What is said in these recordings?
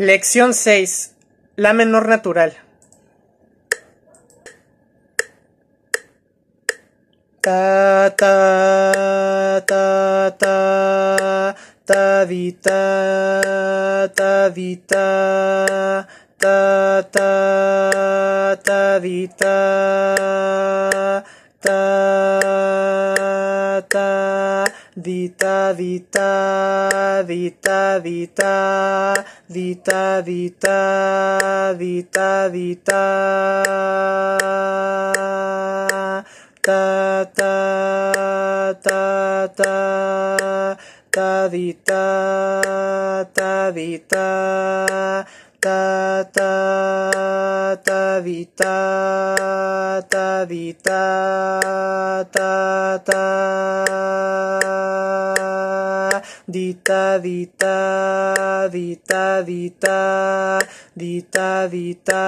Lección 6. La menor natural. Ta ta ta ta ta di ta ta di ta ta ta ta di ta ta Vita, vita, vita, vita, vita, vita, vita, vita. Ta, ta, ta, ta, ta, vita, ta, vita ta ta ta vi dita dita dita dita dita dita dita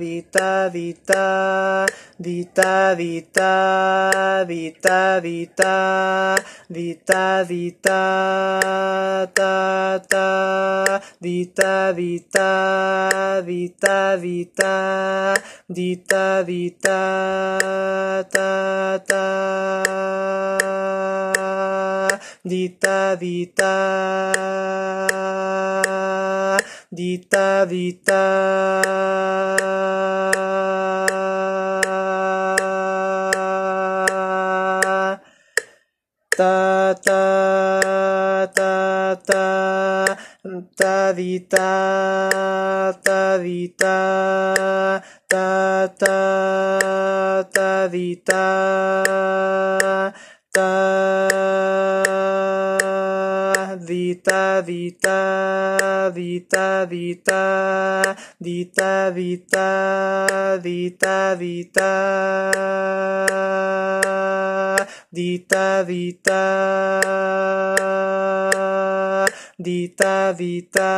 dita dita dita dita dita dita dita ta ta dita dita dita dita dita dita ta ta dita dita dita dita ta ta ta ta ta dita ta dita ta ta ta dita ta di ta di ta di ta di ta di ta di ta di ta di ta di ta di ta di ta di ta